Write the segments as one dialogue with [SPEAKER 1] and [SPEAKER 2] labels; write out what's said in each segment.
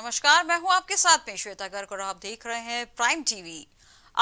[SPEAKER 1] नमस्कार मैं हूं आपके साथ में श्वेता गर्ग और आप देख रहे हैं प्राइम टीवी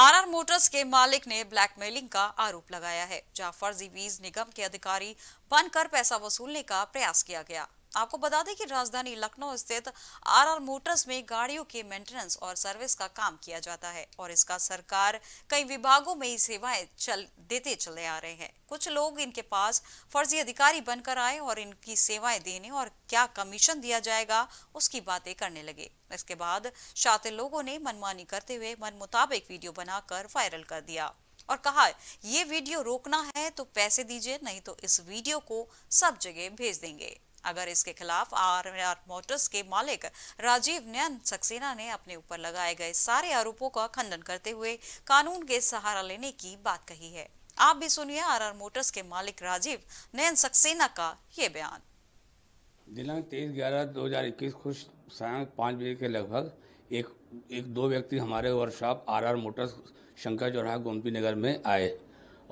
[SPEAKER 1] आरआर मोटर्स के मालिक ने ब्लैकमेलिंग का आरोप लगाया है जहां फर्जी बीज निगम के अधिकारी बनकर पैसा वसूलने का प्रयास किया गया आपको बता दें कि राजधानी लखनऊ स्थित आर आर मोटर्स में गाड़ियों के मेंटेनेंस और सर्विस का काम किया जाता है और इसका सरकार कई विभागों में ही सेवाएं चल देते चले आ रहे हैं कुछ लोग इनके पास फर्जी अधिकारी बनकर आए और इनकी सेवाएं देने और क्या कमीशन दिया जाएगा उसकी बातें करने लगे इसके बाद शातिर लोगों ने मनमानी करते हुए मन मुताबिक वीडियो बनाकर वायरल कर दिया और कहा ये वीडियो रोकना है तो पैसे दीजिए नहीं तो इस वीडियो को सब जगह भेज देंगे अगर इसके खिलाफ आर आर मोटर्स के मालिक राजीव नयन सक्सेना ने अपने ऊपर लगाए गए सारे आरोपों का खंडन करते हुए कानून के सहारा लेने की बात कही है आप भी सुनिए आर मोटर्स के मालिक राजीव नयन सक्सेना का ये बयान
[SPEAKER 2] दिनांक तेईस ग्यारह दो हजार इक्कीस को साय पाँच बजे के लगभग एक एक दो व्यक्ति हमारे workshop R R motors Shankar चौराहा गोमती नगर में आए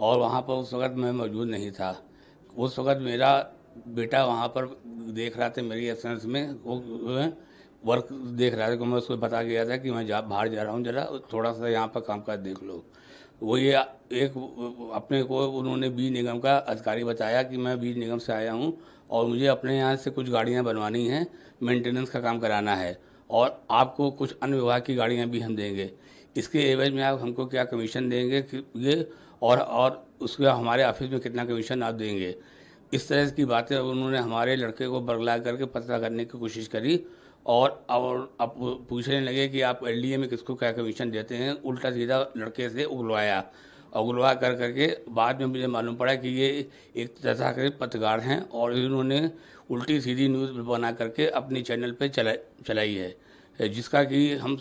[SPEAKER 2] और वहाँ पर उस वक़्त मैं मौजूद नहीं था उस वक़्त मेरा बेटा वहाँ पर देख रहा था मेरी एसेंस में वो वर्क देख रहा था कि मैं उसको बता गया था कि मैं जा बाहर जा रहा हूँ जरा थोड़ा सा यहाँ पर काम काज देख लो वो ये एक अपने को उन्होंने बीज निगम का अधिकारी बताया कि मैं बीज निगम से आया हूँ और मुझे अपने यहाँ से कुछ गाड़ियाँ बनवानी हैं मेंटेनेंस का काम कराना है और आपको कुछ अन्य विभाग की गाड़ियाँ भी हम देंगे इसके एवज में आप हमको क्या कमीशन देंगे कि ये और और उसका हमारे ऑफिस में कितना कमीशन आप देंगे इस तरह की बातें उन्होंने हमारे लड़के को बरगला करके पता करने की कोशिश करी और और अब पूछने लगे कि आप एल में किसको क्या कमीशन देते हैं उल्टा सीधा लड़के से उगलवाया उगलवा कर करके बाद में मुझे मालूम पड़ा कि ये एक तथाकृत पत्रकार हैं और इन्होंने उल्टी सीधी न्यूज़ बना करके अपने चैनल पे चला चलाई है जिसका कि हम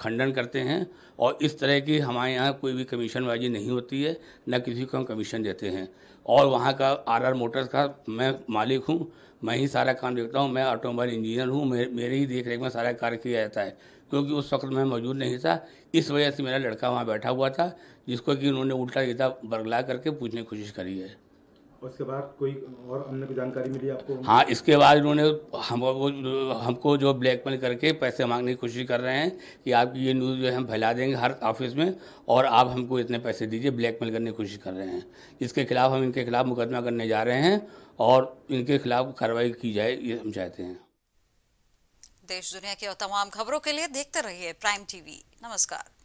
[SPEAKER 2] खंडन करते हैं और इस तरह की हमारे यहाँ कोई भी कमीशनबाजी नहीं होती है न किसी को हम कमीशन देते हैं और वहाँ का आर आर मोटर्स का मैं मालिक हूँ मैं ही सारा काम देखता हूँ मैं ऑटोमोबाइल इंजीनियर हूँ मेरे ही देख रेख में सारा कार्य किया जाता है क्योंकि उस वक्त मैं मौजूद नहीं था इस वजह से मेरा लड़का वहाँ बैठा हुआ था जिसको कि उन्होंने उल्टा सीधा बरगला करके पूछने की कोशिश करी है उसके बाद कोई और अन्य भी जानकारी मिली आपको हाँ इसके बाद इन्होंने हम हमको जो ब्लैकमेल करके पैसे मांगने की कोशिश कर रहे हैं कि आपकी ये न्यूज़ जो है हम फैला देंगे हर ऑफिस में और आप हमको इतने पैसे दीजिए ब्लैकमेल करने की कोशिश कर रहे हैं इसके खिलाफ हम इनके खिलाफ मुकदमा करने जा रहे हैं और इनके खिलाफ कार्रवाई की जाए ये हम चाहते हैं
[SPEAKER 1] देश दुनिया की और तमाम खबरों के लिए देखते रहिए प्राइम टीवी नमस्कार